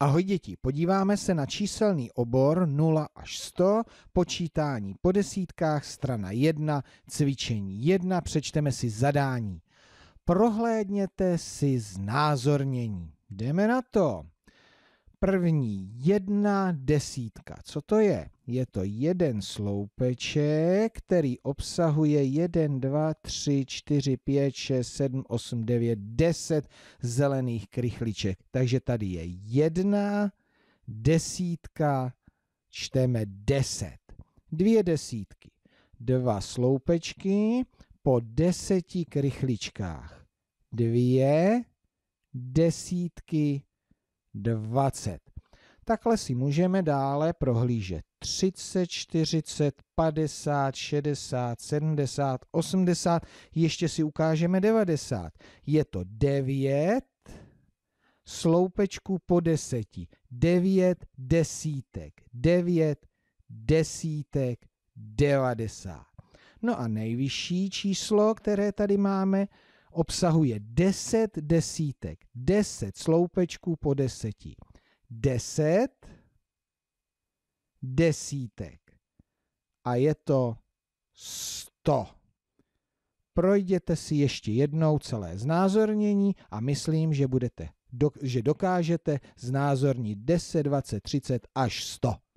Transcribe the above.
Ahoj děti, podíváme se na číselný obor 0 až 100, počítání po desítkách, strana 1, cvičení 1, přečteme si zadání. Prohlédněte si znázornění. Jdeme na to první jedna desítka. Co to je? Je to jeden sloupeček, který obsahuje 1, 2, 3, 4, 5, 6, 7, 8, 9, 10 zelených krychliček. Takže tady je jedna desítka, čteme 10. Dvě desítky, dva sloupečky po deseti krychličkách. Dvě desítky 20. Takhle si můžeme dále prohlížet 30, 40, 50, 60, 70, 80, ještě si ukážeme 90. Je to 9 sloupečků po deseti. 9 desítek, 9 desítek, 90. No a nejvyšší číslo, které tady máme, obsahuje 10 desítek, 10 sloupečků po deseti. 10 desítek a je to 100. Projděte si ještě jednou celé znázornění a myslím, že budete, že dokážete znázornit 10, 20, 30 až 100.